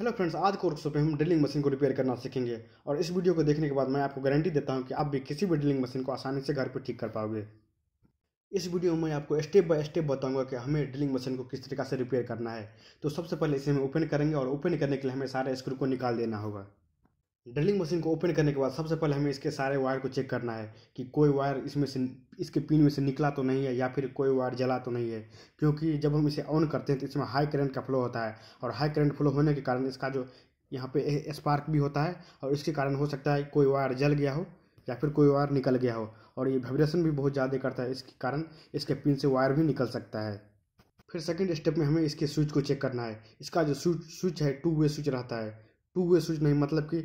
hello friends आज workshop में हम ड्रिलिंग मशीन को रिपेयर करना सीखेंगे और इस वीडियो को देखने के बाद मैं आपको गारंटी देता हूं कि आप भी किसी भी ड्रिलिंग मशीन को आसानी से घर पर ठीक कर पाओगे इस वीडियो में आपको स्टेप बाय स्टेप बताऊंगा कि हमें ड्रिलिंग मशीन को किस तरीका से रिपेयर करना है तो सबसे पहले इसे हम ओपन करेंगे और ओपन करने के लिए हमें सारे स्क्रू को निकाल देना होगा ड्रिलिंग मशीन को ओपन करने के बाद सबसे पहले हमें इसके सारे वायर को चेक करना है कि कोई वायर इसमें से इसके पिन में से निकला तो नहीं है या फिर कोई वायर जला तो नहीं है क्योंकि जब हम इसे ऑन करते हैं तो इसमें हाई करंट का फ्लो होता है और हाई करंट फ्लो होने के कारण इसका जो यहाँ पे स्पार्क भी होता है और इसके कारण हो सकता है कोई वायर जल गया हो या फिर कोई वायर निकल गया हो और ये वाइब्रेशन भी बहुत ज़्यादा करता है इसके कारण इसके पिन से वायर भी निकल सकता है फिर सेकेंड स्टेप में हमें इसके स्विच को चेक करना है इसका जो स्विच स्विच है टू वे स्विच रहता है टू वे स्विच नहीं मतलब कि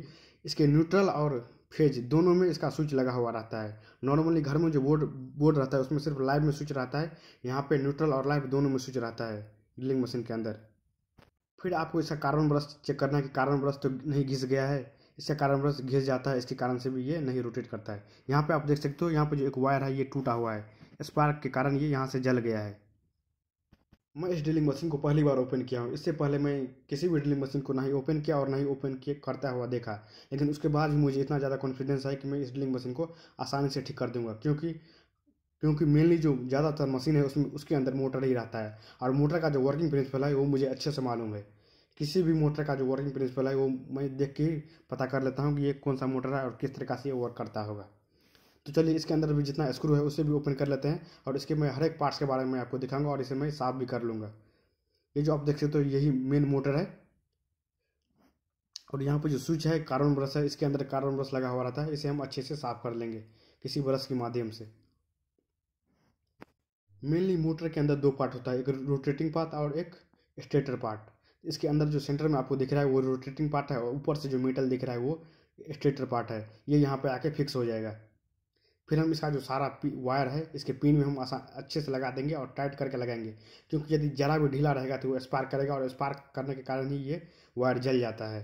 इसके न्यूट्रल और फेज दोनों में इसका स्विच लगा हुआ रहता है नॉर्मली घर में जो बोर्ड बोर्ड रहता है उसमें सिर्फ लाइव में स्विच रहता है यहाँ पे न्यूट्रल और लाइव दोनों में स्विच रहता है ड्रिलिंग मशीन के अंदर फिर आपको इसका कार्बन ब्रश चेक करना है कि कार्बन ब्रश तो नहीं घिस गया है इसका कार्बन ब्रश घिस जाता है इसके कारण से भी ये नहीं रोटेट करता है यहाँ पर आप देख सकते हो यहाँ पर जो एक वायर है ये टूटा हुआ है स्पार्क के कारण ये यहाँ से जल गया है मैं इस ड्रिलिंग मशीन को पहली बार ओपन किया हूँ इससे पहले मैं किसी भी ड्रिलिंग मशीन को ही ओपन किया और ना ही ओपन किया करता हुआ देखा लेकिन उसके बाद भी मुझे इतना ज़्यादा कॉन्फिडेंस है कि मैं इस ड्रिलिंग मशीन को आसानी से ठीक कर दूंगा क्योंकि क्योंकि मेनली जो ज़्यादातर मशीन है उसमें उसके अंदर मोटर ही रहता है और मोटर का जो वर्किंग प्रिंसिपल है वो मुझे अच्छे से मालूम है किसी भी मोटर का जो वर्किंग प्रिंसिपल है वो मैं देख के पता कर लेता हूँ कि ये कौन सा मोटर है और किस तरीका से ये वर्क करता होगा तो चलिए इसके अंदर भी जितना स्क्रू है उसे भी ओपन कर लेते हैं और इसके मैं हर एक पार्ट्स के बारे में आपको दिखाऊंगा और इसे मैं साफ भी कर लूँगा ये जो आप देख सकते हो यही मेन मोटर है और यहाँ पर जो स्विच है कार्बन ब्रश है इसके अंदर कार्बन ब्रश लगा हुआ रहता है इसे हम अच्छे से साफ कर लेंगे किसी ब्रश के माध्यम से मेनली मोटर के अंदर दो पार्ट होता है एक रोटेटिंग पार्ट और एक स्टेटर पार्ट इसके अंदर जो सेंटर में आपको दिख रहा है वो रोटेटिंग पार्ट है और ऊपर से जो मेटल दिख रहा है वो स्टेटर पार्ट है ये यहाँ पे आके फिक्स हो जाएगा फिर हम इसका जो सारा वायर है इसके पिन में हम आसान अच्छे से लगा देंगे और टाइट करके लगाएंगे क्योंकि यदि जरा भी ढीला रहेगा तो वो स्पार्क करेगा और स्पार्क करने के कारण ही ये वायर जल जाता है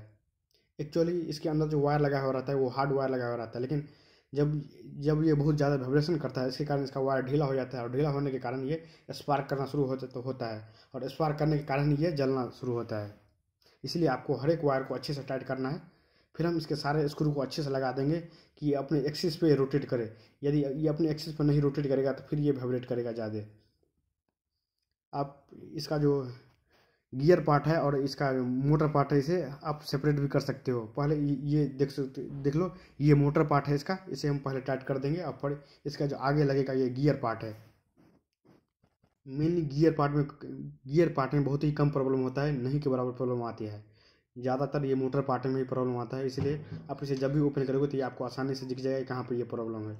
एक्चुअली इसके अंदर जो वायर लगा हुआ रहता है वो हार्ड वायर लगा हुआ रहता है लेकिन जब जब ये बहुत ज़्यादा वाइब्रेशन करता है इसके कारण इसका वायर ढीला हो जाता है और ढीला होने के कारण ये स्पार्क करना शुरू हो तो होता है और स्पार्क करने के कारण ये जलना शुरू होता है इसलिए आपको हर एक वायर को अच्छे से टाइट करना है फिर हम इसके सारे स्क्रू को अच्छे से लगा देंगे कि ये अपने एक्सिस पे रोटेट करे यदि ये अपने एक्सिस पर नहीं रोटेट करेगा तो फिर ये वाइब्रेट करेगा ज़्यादा आप इसका जो गियर पार्ट है और इसका मोटर पार्ट है इसे आप सेपरेट भी कर सकते हो पहले ये देख सकते देख लो ये मोटर पार्ट है इसका इसे हम पहले टाइट कर देंगे और फिर इसका जो आगे लगेगा ये गियर पार्ट है मेनली गियर पार्ट में गियर पार्ट में बहुत ही कम प्रॉब्लम होता है नहीं के बराबर प्रॉब्लम आती है ज़्यादातर ये मोटर पार्टिंग में ही प्रॉब्लम आता है इसलिए आप इसे जब भी ओपन करोगे तो ये आपको आसानी से दिख जाएगा कहाँ पर ये प्रॉब्लम है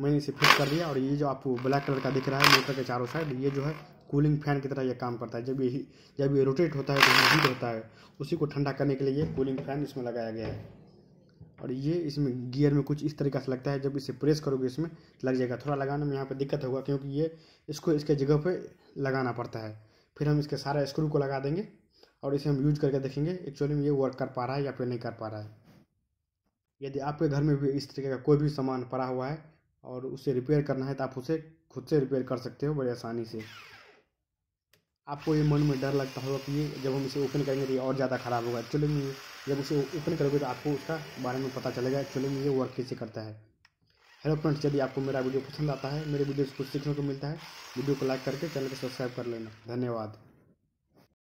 मैंने इसे फिट कर दिया और ये जो आपको ब्लैक कलर का दिख रहा है मोटर के चारों साइड ये जो है कूलिंग फैन की तरह ये काम करता है जब ये जब ये रोटेट होता है तो हीट होता है उसी को ठंडा करने के लिए ये कूलिंग फैन इसमें लगाया गया है और ये इसमें गियर में कुछ इस तरीके से लगता है जब इसे प्रेस करोगे इसमें लग जाएगा थोड़ा लगाने में यहाँ पर दिक्कत होगा क्योंकि ये इसको इसके जगह पर लगाना पड़ता है फिर हम इसके सारे स्क्रू को लगा देंगे और इसे हम यूज करके देखेंगे एक्चुअली में ये वर्क कर पा रहा है या फिर नहीं कर पा रहा है यदि आपके घर में भी इस तरीके का कोई भी सामान पड़ा हुआ है और उसे रिपेयर करना है तो आप उसे खुद से रिपेयर कर सकते हो बड़ी आसानी से आपको ये मन में डर लगता होगा कि ये जब हम इसे ओपन करेंगे तो ये और ज़्यादा ख़राब होगा एक्चुअली में जब उसे ओपन करोगे तो आपको उसका बारे में पता चलेगा एक्चुअली में ये वर्क कैसे करता है हेलो फ्रेंड्स यदि आपको मेरा वीडियो पसंद आता है मेरे वीडियो से कुछ सीखने को मिलता है वीडियो को लाइक करके चैनल को सब्सक्राइब कर लेना धन्यवाद